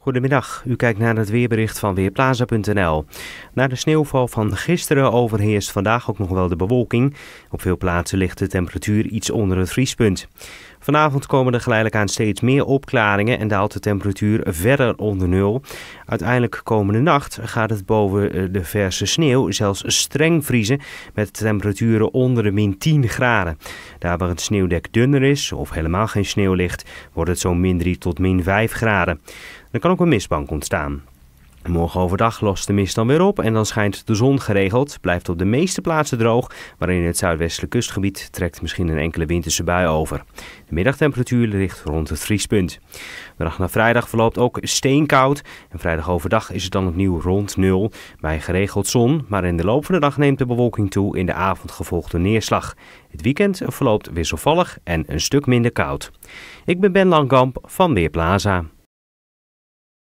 Goedemiddag, u kijkt naar het weerbericht van Weerplaza.nl. Na de sneeuwval van gisteren overheerst vandaag ook nog wel de bewolking. Op veel plaatsen ligt de temperatuur iets onder het vriespunt. Vanavond komen er geleidelijk aan steeds meer opklaringen en daalt de temperatuur verder onder nul. Uiteindelijk komende nacht gaat het boven eh, de verse sneeuw zelfs streng vriezen met temperaturen onder de min 10 graden. Daar waar het sneeuwdek dunner is of helemaal geen sneeuw ligt, wordt het zo'n min 3 tot min 5 graden. Er kan ook een mistbank ontstaan. Morgen overdag lost de mist dan weer op en dan schijnt de zon geregeld. Blijft op de meeste plaatsen droog, maar in het zuidwestelijk kustgebied trekt misschien een enkele winterse bui over. De middagtemperatuur ligt rond het vriespunt. dag naar vrijdag verloopt ook steenkoud. En vrijdag overdag is het dan opnieuw rond nul. Bij geregeld zon, maar in de loop van de dag neemt de bewolking toe. In de avond gevolgd door neerslag. Het weekend verloopt wisselvallig en een stuk minder koud. Ik ben Ben Langkamp van Weerplaza.